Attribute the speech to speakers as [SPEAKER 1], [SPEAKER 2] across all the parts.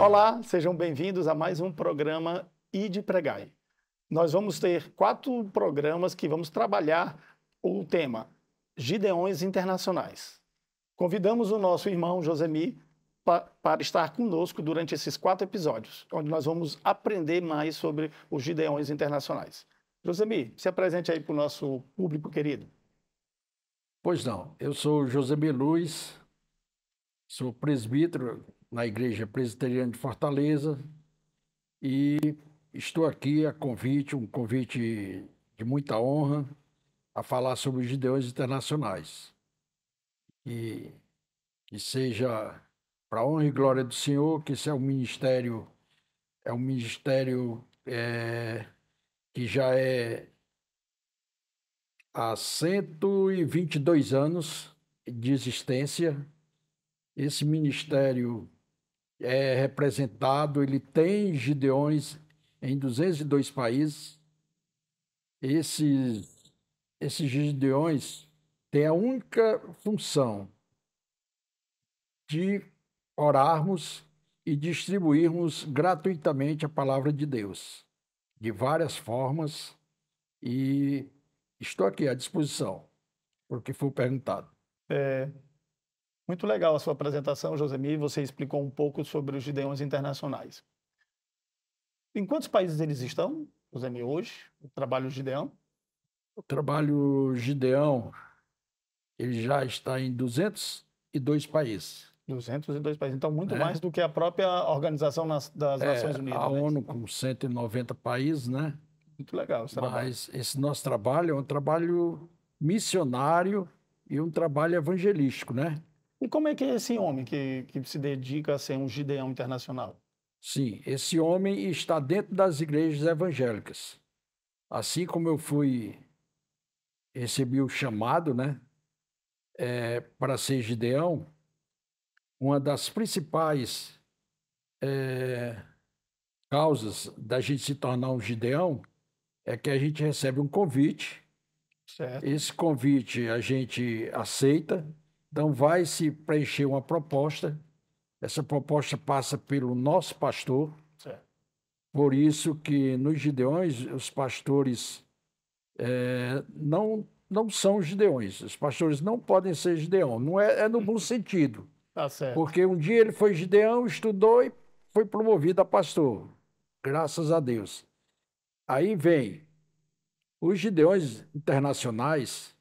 [SPEAKER 1] Olá, sejam bem-vindos a mais um programa Ide Pregai. Nós vamos ter quatro programas que vamos trabalhar o tema Gideões Internacionais. Convidamos o nosso irmão Josemi pa para estar conosco durante esses quatro episódios, onde nós vamos aprender mais sobre os Gideões Internacionais. Josemi, se apresente aí para o nosso público querido.
[SPEAKER 2] Pois não, eu sou Josemi Luiz, sou presbítero na Igreja Presbiteriana de Fortaleza e estou aqui a convite, um convite de muita honra, a falar sobre os Gideões Internacionais. E que seja para honra e glória do Senhor, que esse é um ministério, é um ministério é, que já é há 122 anos de existência. Esse ministério é representado, ele tem gideões em 202 países. Esses, esses gideões têm a única função de orarmos e distribuirmos gratuitamente a palavra de Deus, de várias formas, e estou aqui à disposição, porque foi perguntado. É,
[SPEAKER 1] muito legal a sua apresentação, Josemir. Você explicou um pouco sobre os Gideões internacionais. Em quantos países eles estão, Josemir, hoje? O trabalho Gideão?
[SPEAKER 2] O trabalho Gideão ele já está em 202 países. 202 países, então muito é. mais
[SPEAKER 1] do que a própria Organização das
[SPEAKER 2] é, Nações é, Unidas. A né? ONU com 190 países, né? Muito legal esse Mas trabalho. esse nosso trabalho é um trabalho missionário e um trabalho evangelístico, né? E como é que é esse homem que, que se dedica a ser um gideão internacional? Sim, esse homem está dentro das igrejas evangélicas. Assim como eu fui, recebi o chamado, né, é, para ser gideão, uma das principais é, causas da gente se tornar um gideão é que a gente recebe um convite. Certo. Esse convite a gente aceita, então, vai se preencher uma proposta. Essa proposta passa pelo nosso pastor. Certo. Por isso que nos Gideões, os pastores é, não, não são Gideões. Os pastores não podem ser Gideão. Não é, é no bom sentido. Tá certo. Porque um dia ele foi Gideão, estudou e foi promovido a pastor. Graças a Deus. Aí vem os Gideões internacionais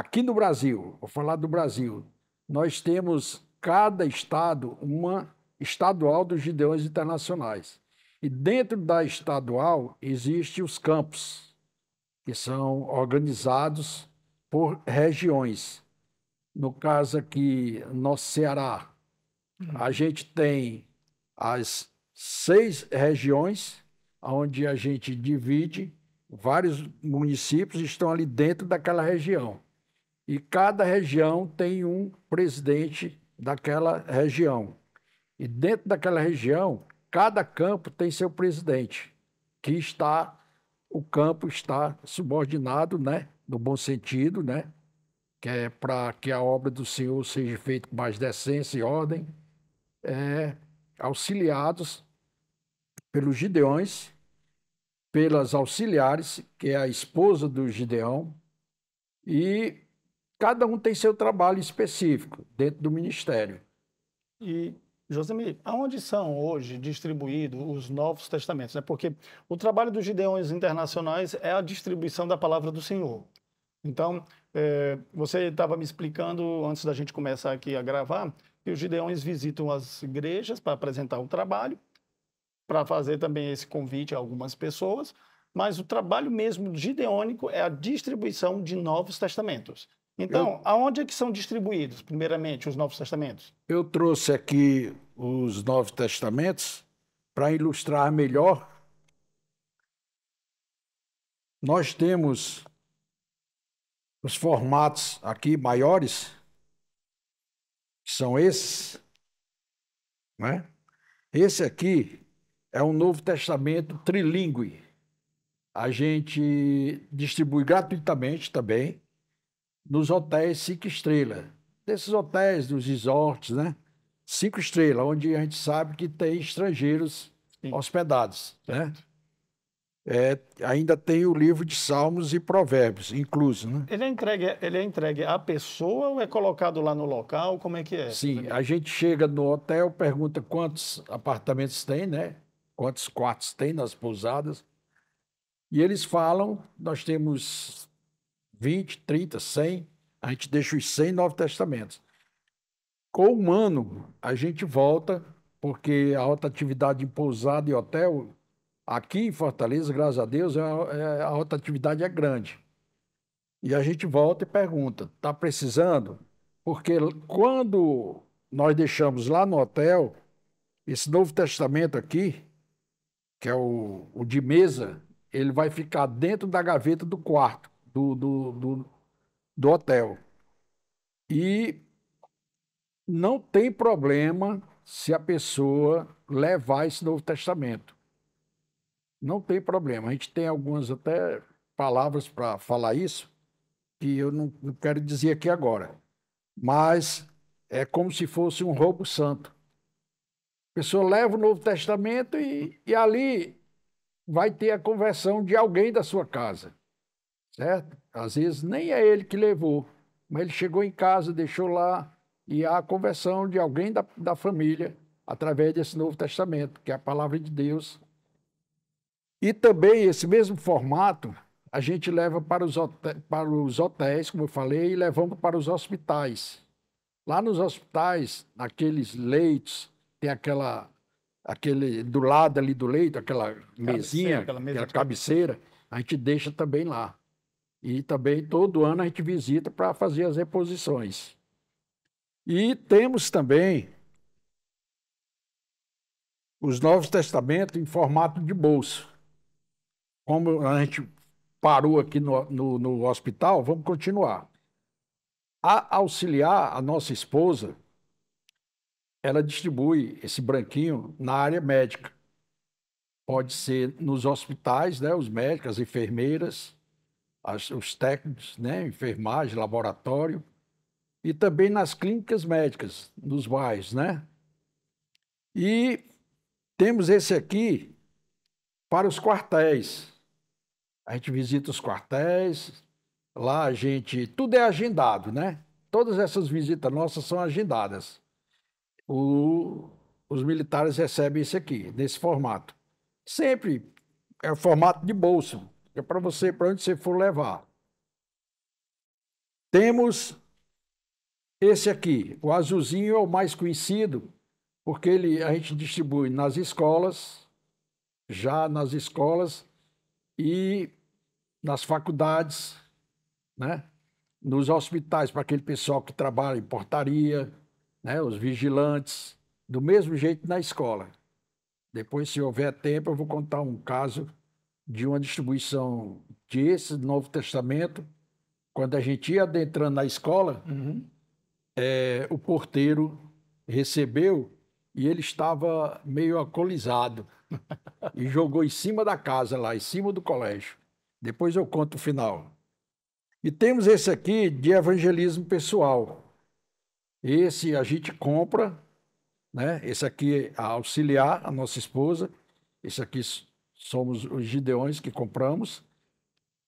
[SPEAKER 2] Aqui no Brasil, vou falar do Brasil, nós temos cada estado uma estadual dos Gideões Internacionais. E dentro da estadual existem os campos, que são organizados por regiões. No caso aqui, nosso Ceará, a uhum. gente tem as seis regiões onde a gente divide vários municípios estão ali dentro daquela região e cada região tem um presidente daquela região. E dentro daquela região, cada campo tem seu presidente, que está o campo está subordinado, né, no bom sentido, né, que é para que a obra do Senhor seja feita com mais decência e ordem, é, auxiliados pelos gideões, pelas auxiliares, que é a esposa do Gideão, e Cada um tem seu trabalho específico dentro do ministério. E Josemir, aonde são hoje
[SPEAKER 1] distribuídos os Novos Testamentos? Né? Porque o trabalho dos Gideões Internacionais é a distribuição da palavra do Senhor. Então, é, você estava me explicando, antes da gente começar aqui a gravar, que os Gideões visitam as igrejas para apresentar o trabalho, para fazer também esse convite a algumas pessoas, mas o trabalho mesmo gideônico é a distribuição de Novos Testamentos. Então, eu... aonde é que são distribuídos, primeiramente, os Novos Testamentos?
[SPEAKER 2] Eu trouxe aqui os Novos Testamentos para ilustrar melhor. Nós temos os formatos aqui maiores, que são esses, né? Esse aqui é um Novo Testamento trilingue. A gente distribui gratuitamente também nos hotéis cinco estrelas. Desses hotéis, dos resorts, né? Cinco estrelas, onde a gente sabe que tem estrangeiros Sim. hospedados, né? É, ainda tem o livro de Salmos e Provérbios, incluso, né?
[SPEAKER 1] Ele é, entregue, ele é entregue à pessoa ou é colocado lá no local? Como é que é? Sim,
[SPEAKER 2] é é? a gente chega no hotel, pergunta quantos apartamentos tem, né? Quantos quartos tem nas pousadas. E eles falam, nós temos 20, 30, 100, a gente deixa os 100 Novos Testamentos. Com um ano, a gente volta, porque a alta atividade em pousada e hotel, aqui em Fortaleza, graças a Deus, é, é, a alta atividade é grande. E a gente volta e pergunta: está precisando? Porque quando nós deixamos lá no hotel, esse Novo Testamento aqui, que é o, o de mesa, ele vai ficar dentro da gaveta do quarto do, do, do, do hotel. E não tem problema se a pessoa levar esse Novo Testamento. Não tem problema. A gente tem algumas até palavras para falar isso, que eu não, não quero dizer aqui agora. Mas é como se fosse um roubo santo. A pessoa leva o Novo Testamento e, e ali vai ter a conversão de alguém da sua casa. Certo? Às vezes nem é ele que levou, mas ele chegou em casa, deixou lá, e há a conversão de alguém da, da família através desse Novo Testamento, que é a palavra de Deus. E também esse mesmo formato a gente leva para os, hotéis, para os hotéis, como eu falei, e levamos para os hospitais. Lá nos hospitais, naqueles leitos, tem aquela aquele do lado ali do leito, aquela mesinha, aquela, mesa aquela cabeceira, a gente deixa também lá. E também todo ano a gente visita para fazer as reposições. E temos também os Novos Testamentos em formato de bolso. Como a gente parou aqui no, no, no hospital, vamos continuar. A auxiliar, a nossa esposa, ela distribui esse branquinho na área médica. Pode ser nos hospitais, né, os médicos, as enfermeiras, as, os técnicos, né, enfermagem, laboratório, e também nas clínicas médicas, nos bairros, né? E temos esse aqui para os quartéis. A gente visita os quartéis, lá a gente. Tudo é agendado, né? Todas essas visitas nossas são agendadas. O, os militares recebem isso aqui, nesse formato. Sempre é o formato de bolsa que é para você, para onde você for levar. Temos esse aqui, o azulzinho é o mais conhecido, porque ele a gente distribui nas escolas, já nas escolas e nas faculdades, né? nos hospitais, para aquele pessoal que trabalha em portaria, né? os vigilantes, do mesmo jeito na escola. Depois, se houver tempo, eu vou contar um caso de uma distribuição de esse Novo Testamento, quando a gente ia adentrando na escola, uhum. é, o porteiro recebeu e ele estava meio alcoolizado e jogou em cima da casa lá, em cima do colégio. Depois eu conto o final. E temos esse aqui de evangelismo pessoal. Esse a gente compra, né? Esse aqui a é auxiliar a nossa esposa. Esse aqui somos os gideões que compramos,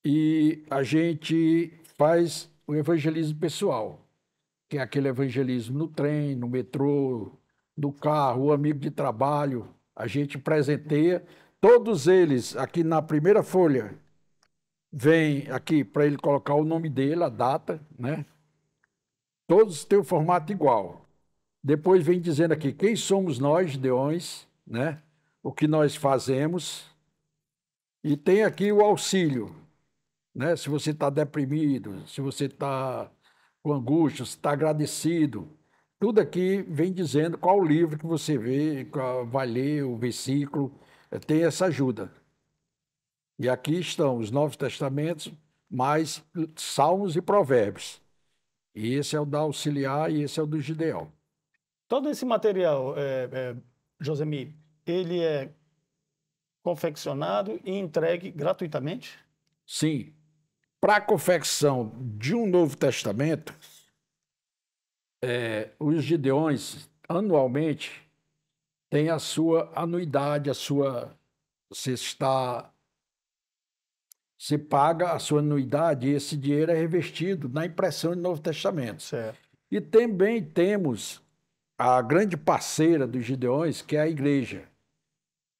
[SPEAKER 2] e a gente faz o evangelismo pessoal, que é aquele evangelismo no trem, no metrô, no carro, o amigo de trabalho, a gente presenteia. Todos eles, aqui na primeira folha, vem aqui para ele colocar o nome dele, a data, né? Todos têm o formato igual. Depois vem dizendo aqui quem somos nós, Deões, né? O que nós fazemos, e tem aqui o auxílio, né? Se você está deprimido, se você está com angústia, se está agradecido, tudo aqui vem dizendo qual livro que você vê, qual, vai ler, o versículo, eh, tem essa ajuda. E aqui estão os Novos Testamentos, mais Salmos e Provérbios. E esse é o da Auxiliar e esse é o do Gideão.
[SPEAKER 1] Todo esse material, é, é, Josemir, ele é confeccionado e entregue gratuitamente?
[SPEAKER 2] Sim. Para a confecção de um Novo Testamento, é, os gideões anualmente têm a sua anuidade, a sua você está você paga a sua anuidade e esse dinheiro é revestido na impressão de Novo Testamento. Certo. E também temos a grande parceira dos Gideões, que é a igreja.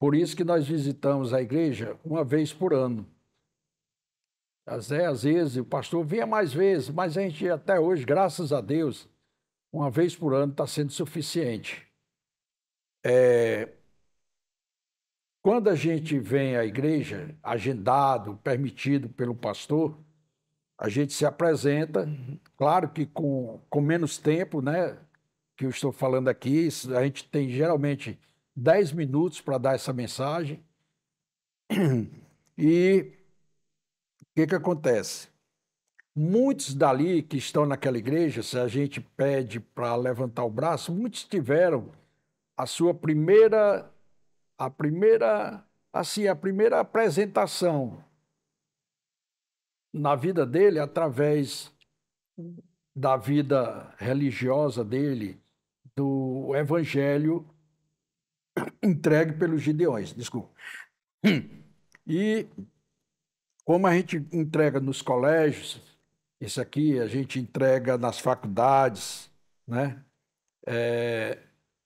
[SPEAKER 2] Por isso que nós visitamos a igreja uma vez por ano. Às vezes o pastor vinha mais vezes, mas a gente até hoje, graças a Deus, uma vez por ano está sendo suficiente. É... Quando a gente vem à igreja, agendado, permitido pelo pastor, a gente se apresenta, claro que com, com menos tempo, né? Que eu estou falando aqui, a gente tem geralmente dez minutos para dar essa mensagem. E o que, que acontece? Muitos dali que estão naquela igreja, se a gente pede para levantar o braço, muitos tiveram a sua primeira, a primeira, assim, a primeira apresentação na vida dele através da vida religiosa dele, do evangelho entregue pelos gideões, desculpa. E como a gente entrega nos colégios, isso aqui a gente entrega nas faculdades, né? É,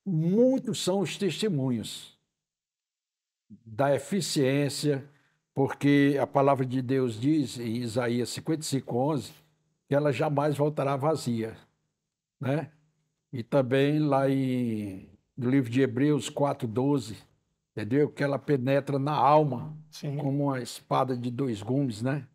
[SPEAKER 2] muitos são os testemunhos da eficiência, porque a palavra de Deus diz em Isaías 55, 11, que ela jamais voltará vazia, né? E também lá em do livro de Hebreus 4,12, entendeu? Que ela penetra na alma Sim. como uma espada de dois gumes, né?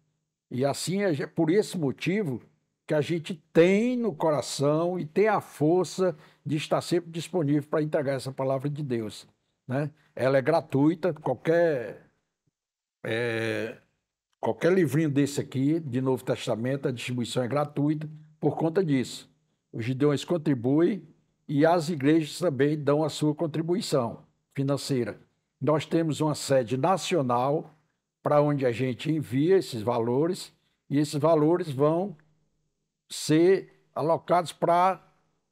[SPEAKER 2] E assim é por esse motivo que a gente tem no coração e tem a força de estar sempre disponível para entregar essa palavra de Deus. Né? Ela é gratuita, qualquer, é, qualquer livrinho desse aqui, de Novo Testamento, a distribuição é gratuita por conta disso. Os Gideões contribuem e as igrejas também dão a sua contribuição financeira. Nós temos uma sede nacional para onde a gente envia esses valores e esses valores vão ser alocados para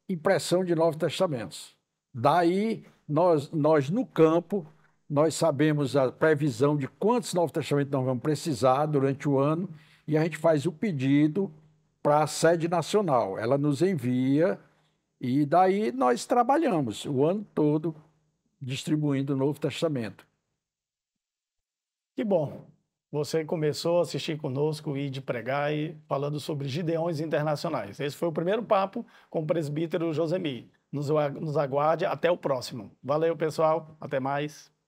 [SPEAKER 2] impressão de Novos Testamentos. Daí nós, nós no campo nós sabemos a previsão de quantos Novos Testamentos nós vamos precisar durante o ano e a gente faz o pedido para a sede nacional. Ela nos envia e daí nós trabalhamos o ano todo distribuindo o Novo Testamento.
[SPEAKER 1] Que bom. Você começou a assistir conosco e de pregar e falando sobre Gideões Internacionais. Esse foi o primeiro papo com o presbítero Josemi. Nos, nos aguarde até o próximo. Valeu, pessoal. Até mais.